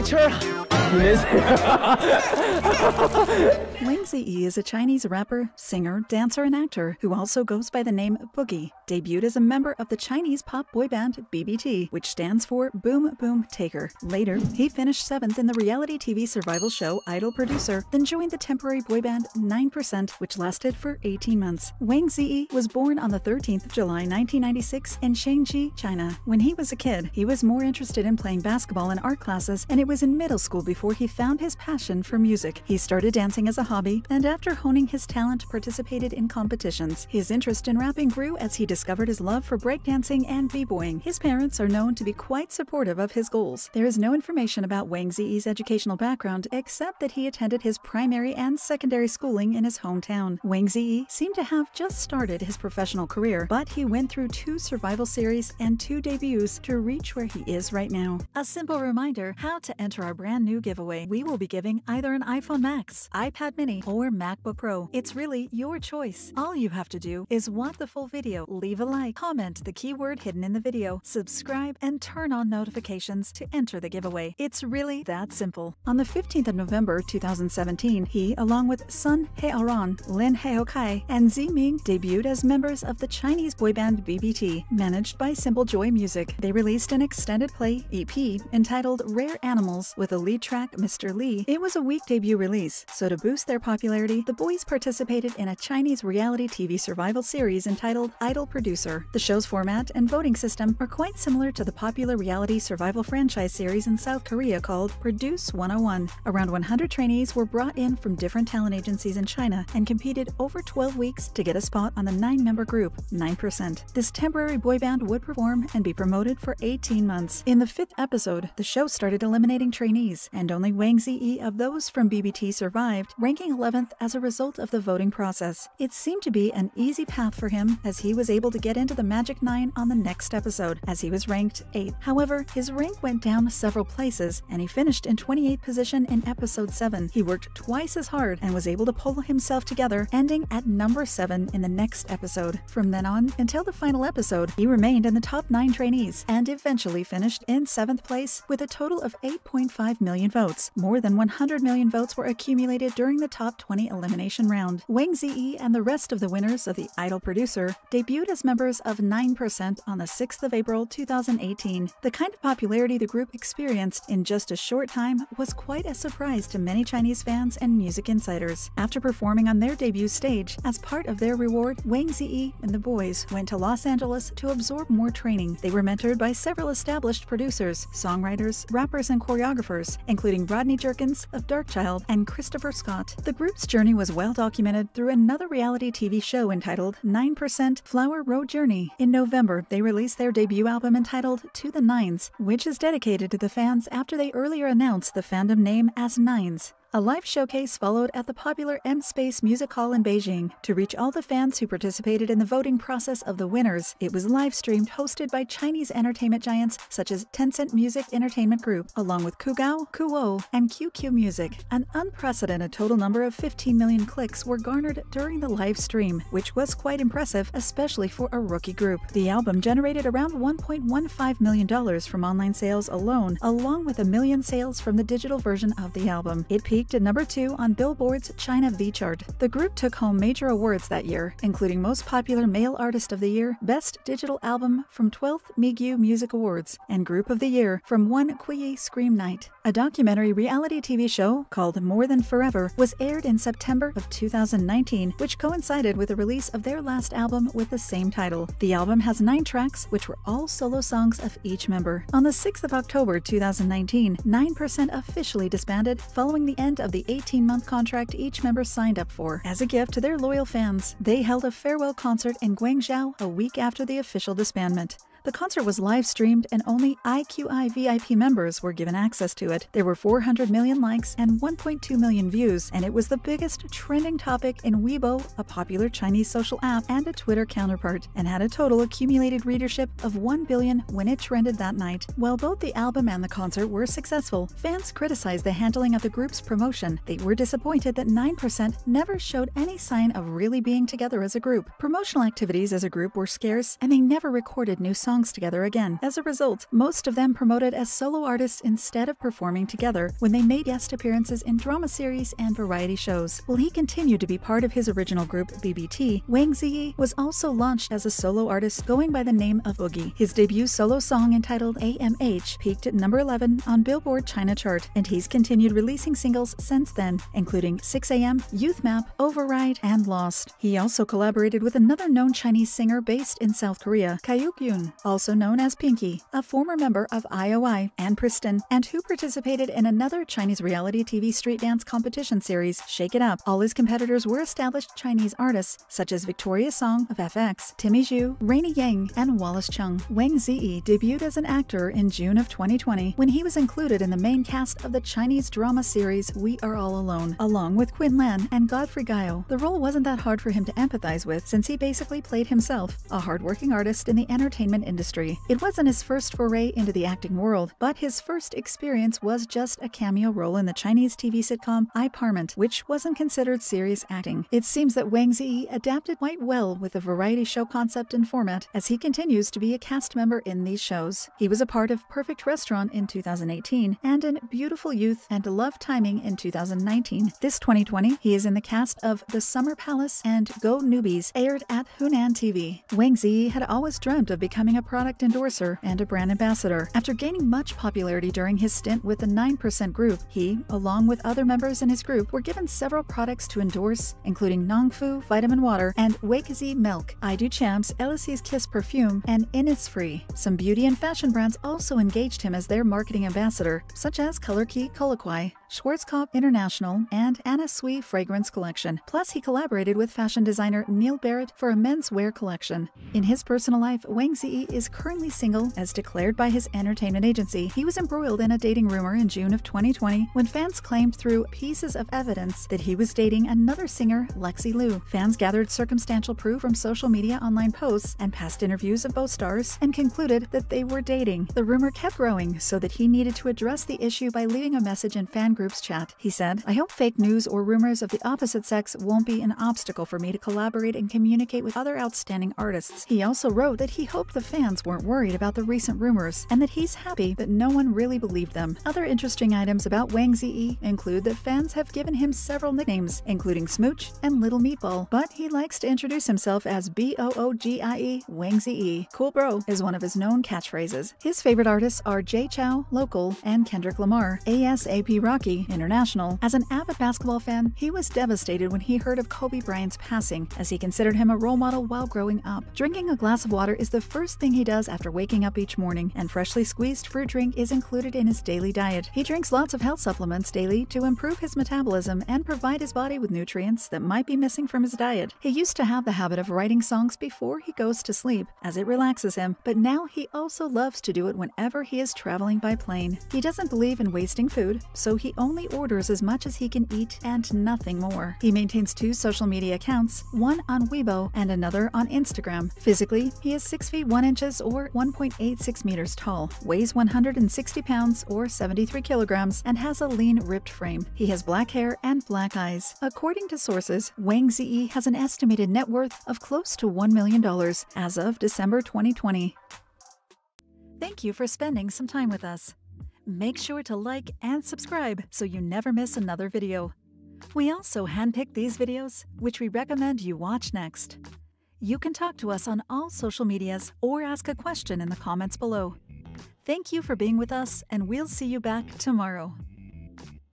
没气了 happiness. Wang Ziyi is a Chinese rapper, singer, dancer, and actor who also goes by the name Boogie. Debuted as a member of the Chinese pop boy band BBT, which stands for Boom Boom Taker. Later, he finished seventh in the reality TV survival show Idol Producer, then joined the temporary boy band 9%, which lasted for 18 months. Wang Ziyi was born on the 13th of July 1996 in Shangji, China. When he was a kid, he was more interested in playing basketball and art classes, and it was in middle school before before he found his passion for music. He started dancing as a hobby, and after honing his talent, participated in competitions. His interest in rapping grew as he discovered his love for breakdancing and b-boying. His parents are known to be quite supportive of his goals. There is no information about Wang Ziyi's educational background except that he attended his primary and secondary schooling in his hometown. Wang Ziyi seemed to have just started his professional career, but he went through two survival series and two debuts to reach where he is right now. A simple reminder how to enter our brand new game giveaway, we will be giving either an iPhone Max, iPad Mini, or MacBook Pro. It's really your choice. All you have to do is watch the full video, leave a like, comment the keyword hidden in the video, subscribe, and turn on notifications to enter the giveaway. It's really that simple. On the 15th of November 2017, he, along with Sun Heoran, Lin Heokai, and Zi Ming, debuted as members of the Chinese boy band BBT, managed by Simple Joy Music. They released an extended play EP entitled Rare Animals with a lead track Mr. Lee, it was a week debut release, so to boost their popularity, the boys participated in a Chinese reality TV survival series entitled Idol Producer. The show's format and voting system are quite similar to the popular reality survival franchise series in South Korea called Produce 101. Around 100 trainees were brought in from different talent agencies in China and competed over 12 weeks to get a spot on the nine member group, 9%. This temporary boy band would perform and be promoted for 18 months. In the fifth episode, the show started eliminating trainees, and and only Wang Zee of those from BBT survived, ranking 11th as a result of the voting process. It seemed to be an easy path for him as he was able to get into the Magic 9 on the next episode, as he was ranked 8th. However, his rank went down several places, and he finished in 28th position in episode 7. He worked twice as hard and was able to pull himself together, ending at number 7 in the next episode. From then on, until the final episode, he remained in the top 9 trainees, and eventually finished in 7th place with a total of 8.5 million million votes. More than 100 million votes were accumulated during the top 20 elimination round. Wang Ziyi and the rest of the winners of The Idol Producer debuted as members of 9% on the 6th of April 2018. The kind of popularity the group experienced in just a short time was quite a surprise to many Chinese fans and music insiders. After performing on their debut stage, as part of their reward, Wang Ziyi and the boys went to Los Angeles to absorb more training. They were mentored by several established producers, songwriters, rappers, and choreographers, including including Rodney Jerkins of Darkchild and Christopher Scott. The group's journey was well documented through another reality TV show entitled 9% Flower Road Journey. In November, they released their debut album entitled To the Nines, which is dedicated to the fans after they earlier announced the fandom name as Nines. A live showcase followed at the popular M Space Music Hall in Beijing. To reach all the fans who participated in the voting process of the winners, it was live streamed hosted by Chinese entertainment giants such as Tencent Music Entertainment Group, along with Kugao, Kuo, and QQ Music. An unprecedented total number of 15 million clicks were garnered during the live stream, which was quite impressive, especially for a rookie group. The album generated around $1.15 million from online sales alone, along with a million sales from the digital version of the album. It peaked peaked at number 2 on Billboard's China V chart. The group took home major awards that year, including Most Popular Male Artist of the Year, Best Digital Album from 12th Migu Music Awards, and Group of the Year from one Quiyi Scream Night. A documentary reality TV show called More Than Forever was aired in September of 2019, which coincided with the release of their last album with the same title. The album has nine tracks, which were all solo songs of each member. On the 6th of October 2019, 9% officially disbanded following the end of the 18 month contract each member signed up for as a gift to their loyal fans. They held a farewell concert in Guangzhou a week after the official disbandment. The concert was live streamed and only IQI VIP members were given access to it. There were 400 million likes and 1.2 million views, and it was the biggest trending topic in Weibo, a popular Chinese social app and a Twitter counterpart, and had a total accumulated readership of 1 billion when it trended that night. While both the album and the concert were successful, fans criticized the handling of the group's promotion. They were disappointed that 9% never showed any sign of really being together as a group. Promotional activities as a group were scarce, and they never recorded new songs songs together again. As a result, most of them promoted as solo artists instead of performing together when they made guest appearances in drama series and variety shows. While he continued to be part of his original group, BBT, Wang Ziyi was also launched as a solo artist going by the name of Oogie. His debut solo song entitled AMH peaked at number 11 on Billboard China chart, and he's continued releasing singles since then, including 6AM, Youth Map, Override, and Lost. He also collaborated with another known Chinese singer based in South Korea, Kayuk Yoon, also known as Pinky, a former member of IOI and Priston, and who participated in another Chinese reality TV street dance competition series, Shake It Up. All his competitors were established Chinese artists such as Victoria Song of FX, Timmy Zhu, Rainy Yang, and Wallace Chung. Wang Ziyi debuted as an actor in June of 2020 when he was included in the main cast of the Chinese drama series We Are All Alone, along with Quinn Lan and Godfrey Gao. The role wasn't that hard for him to empathize with since he basically played himself, a hardworking artist in the entertainment industry. It wasn't his first foray into the acting world, but his first experience was just a cameo role in the Chinese TV sitcom I Parment, which wasn't considered serious acting. It seems that Wang Ziyi adapted quite well with the variety show concept and format, as he continues to be a cast member in these shows. He was a part of Perfect Restaurant in 2018 and in Beautiful Youth and Love Timing in 2019. This 2020, he is in the cast of The Summer Palace and Go Newbies, aired at Hunan TV. Wang Ziyi had always dreamt of becoming a a product endorser and a brand ambassador. After gaining much popularity during his stint with the 9% group, he, along with other members in his group, were given several products to endorse, including Nongfu Vitamin Water and Wakezi Milk, I Do Champs Elise's Kiss Perfume, and Innisfree. Some beauty and fashion brands also engaged him as their marketing ambassador, such as Color Key Colloquy, Schwarzkopf International, and Anna Sui fragrance collection. Plus, he collaborated with fashion designer Neil Barrett for a menswear collection. In his personal life, Wang Zi is currently single, as declared by his entertainment agency. He was embroiled in a dating rumor in June of 2020 when fans claimed through pieces of evidence that he was dating another singer, Lexi Liu. Fans gathered circumstantial proof from social media online posts and past interviews of both stars and concluded that they were dating. The rumor kept growing so that he needed to address the issue by leaving a message in fan group's chat. He said, I hope fake news or rumors of the opposite sex won't be an obstacle for me to collaborate and communicate with other outstanding artists. He also wrote that he hoped the fans weren't worried about the recent rumors and that he's happy that no one really believed them. Other interesting items about Wang Zee include that fans have given him several nicknames, including Smooch and Little Meatball, but he likes to introduce himself as B-O-O-G-I-E Wang Zee. Cool bro is one of his known catchphrases. His favorite artists are Jay Chow, Local, and Kendrick Lamar. ASAP Rocky Hockey International. As an avid basketball fan, he was devastated when he heard of Kobe Bryant's passing, as he considered him a role model while growing up. Drinking a glass of water is the first thing he does after waking up each morning, and freshly squeezed fruit drink is included in his daily diet. He drinks lots of health supplements daily to improve his metabolism and provide his body with nutrients that might be missing from his diet. He used to have the habit of writing songs before he goes to sleep, as it relaxes him, but now he also loves to do it whenever he is traveling by plane. He doesn't believe in wasting food, so he only orders as much as he can eat and nothing more. He maintains two social media accounts, one on Weibo and another on Instagram. Physically, he is 6 feet 1 inches or 1.86 meters tall, weighs 160 pounds or 73 kilograms, and has a lean, ripped frame. He has black hair and black eyes. According to sources, Wang Zi has an estimated net worth of close to $1 million as of December 2020. Thank you for spending some time with us. Make sure to like and subscribe so you never miss another video. We also handpick these videos, which we recommend you watch next. You can talk to us on all social medias or ask a question in the comments below. Thank you for being with us, and we'll see you back tomorrow.